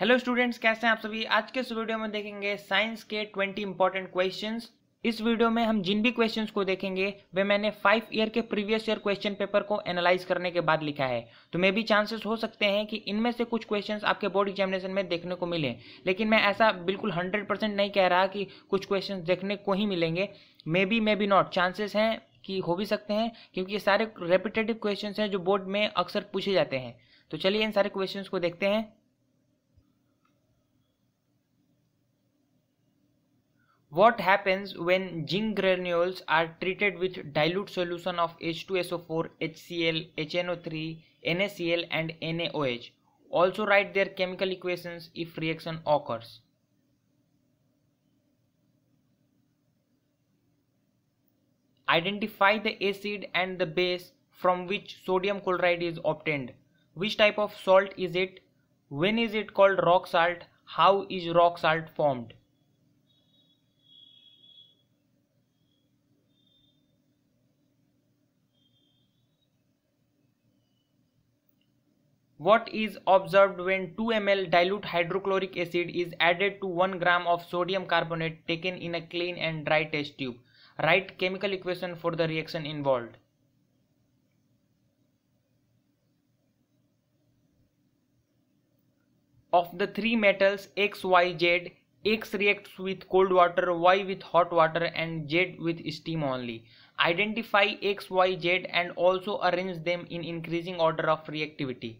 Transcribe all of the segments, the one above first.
Hello students कैसे हैं आप सभी आज के इस वीडियो में देखेंगे साइंस के 20 इंपॉर्टेंट क्वेश्चंस इस वीडियो में हम जिन भी क्वेश्चंस को देखेंगे वे मैंने फाइव ईयर के प्रीवियस ईयर क्वेश्चन पेपर को एनालाइज करने के बाद लिखा है तो मे भी चांसेस हो सकते हैं कि इनमें से कुछ क्वेश्चंस आपके बोर्ड एग्जामिनेशन में देखने को मिले लेकिन मैं ऐसा बिल्कुल हंड्रेड परसेंट नहीं कह रहा कि कुछ क्वेश्चन देखने को ही मिलेंगे maybe maybe not chances हैं कि हो भी सकते हैं क्योंकि ये सारे रेपिटेटिव क्वेश्चन हैं जो बोर्ड में अक्सर पूछे जाते हैं तो चलिए इन सारे क्वेश्चन को देखते हैं What happens when zinc granules are treated with dilute solution of H2SO4, HCl, HNO3, NaCl and NaOH? Also write their chemical equations if reaction occurs. Identify the acid and the base from which sodium chloride is obtained. Which type of salt is it? When is it called rock salt? How is rock salt formed? What is observed when 2 ml dilute hydrochloric acid is added to 1 gram of sodium carbonate taken in a clean and dry test tube? Write chemical equation for the reaction involved. Of the three metals X, Y, Z, X reacts with cold water, Y with hot water and Z with steam only. Identify X, Y, Z and also arrange them in increasing order of reactivity.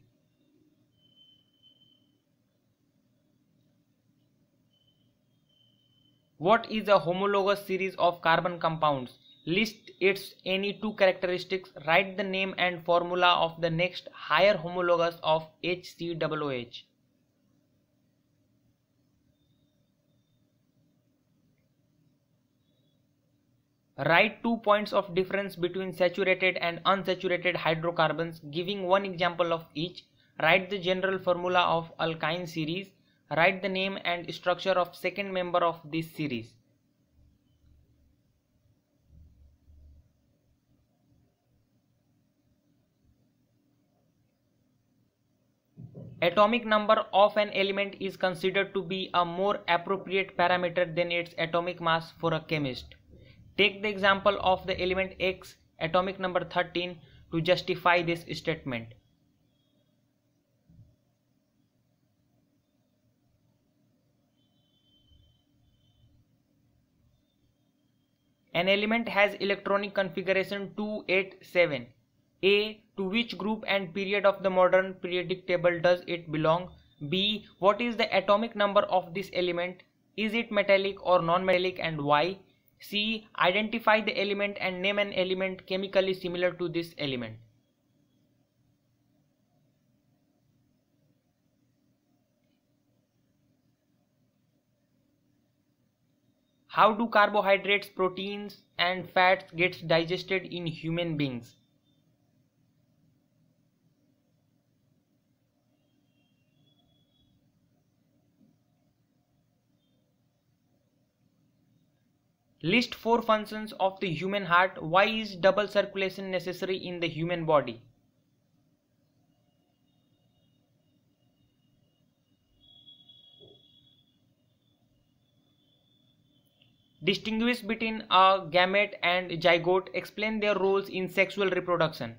What is a homologous series of carbon compounds? List its any two characteristics, write the name and formula of the next higher homologous of HCOOH. Write two points of difference between saturated and unsaturated hydrocarbons, giving one example of each. Write the general formula of alkyne series Write the name and structure of second member of this series. Atomic number of an element is considered to be a more appropriate parameter than its atomic mass for a chemist. Take the example of the element X, atomic number 13, to justify this statement. An element has electronic configuration 287. A. To which group and period of the modern periodic table does it belong? B. What is the atomic number of this element? Is it metallic or non-metallic and why? C. Identify the element and name an element chemically similar to this element. how do carbohydrates proteins and fats gets digested in human beings list four functions of the human heart why is double circulation necessary in the human body distinguish between a gamete and zygote explain their roles in sexual reproduction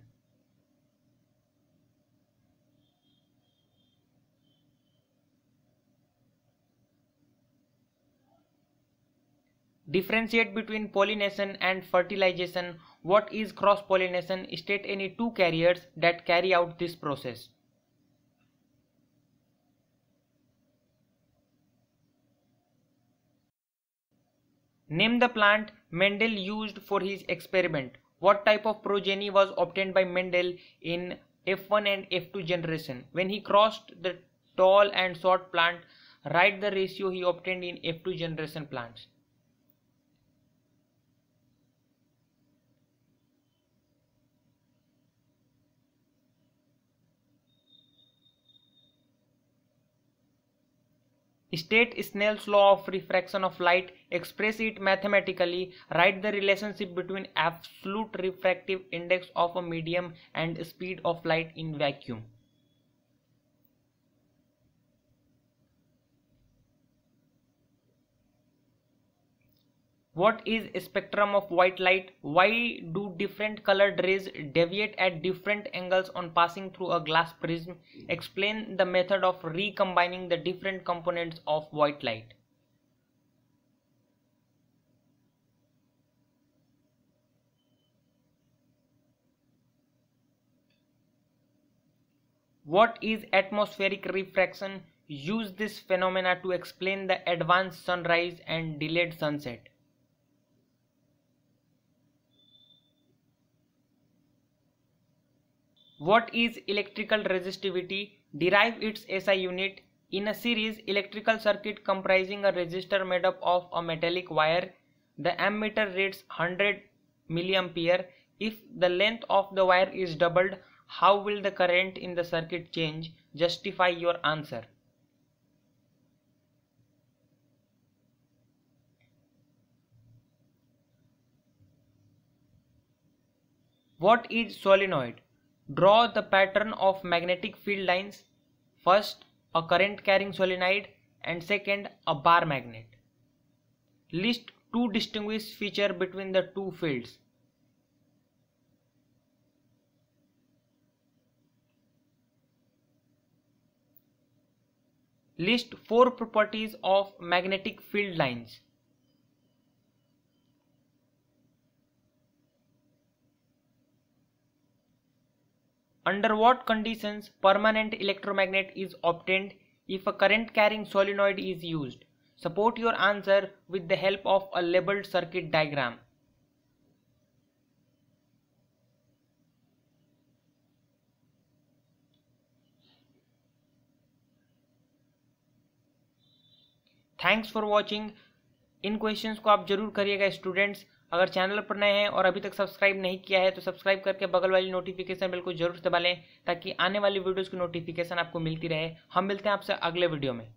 differentiate between pollination and fertilization what is cross pollination state any two carriers that carry out this process Name the plant Mendel used for his experiment. What type of progeny was obtained by Mendel in F1 and F2 generation? When he crossed the tall and short plant, write the ratio he obtained in F2 generation plants. State Snell's law of refraction of light, express it mathematically, write the relationship between absolute refractive index of a medium and speed of light in vacuum. what is spectrum of white light why do different colored rays deviate at different angles on passing through a glass prism explain the method of recombining the different components of white light what is atmospheric refraction use this phenomena to explain the advanced sunrise and delayed sunset What is electrical resistivity? Derive its SI unit. In a series electrical circuit comprising a resistor made up of a metallic wire, the ammeter reads 100 milliampere. If the length of the wire is doubled, how will the current in the circuit change? Justify your answer. What is solenoid? Draw the pattern of magnetic field lines. First, a current carrying solenoid and second, a bar magnet. List two distinguished features between the two fields. List four properties of magnetic field lines. Under what conditions permanent electromagnet is obtained if a current carrying solenoid is used? Support your answer with the help of a labeled circuit diagram. Thanks for watching इन questions को आप जरूर करिएगा students अगर channel पर नए हैं और अभी तक सब्सक्राइब नहीं किया है तो सब्सक्राइब करके बगल वाली नोटिफिकेशन बिल्कुल जरूर दबा लें ताकि आने वाली वीडियोज़ की नोटिफिकेशन आपको मिलती रहे हम मिलते हैं आपसे अगले वीडियो में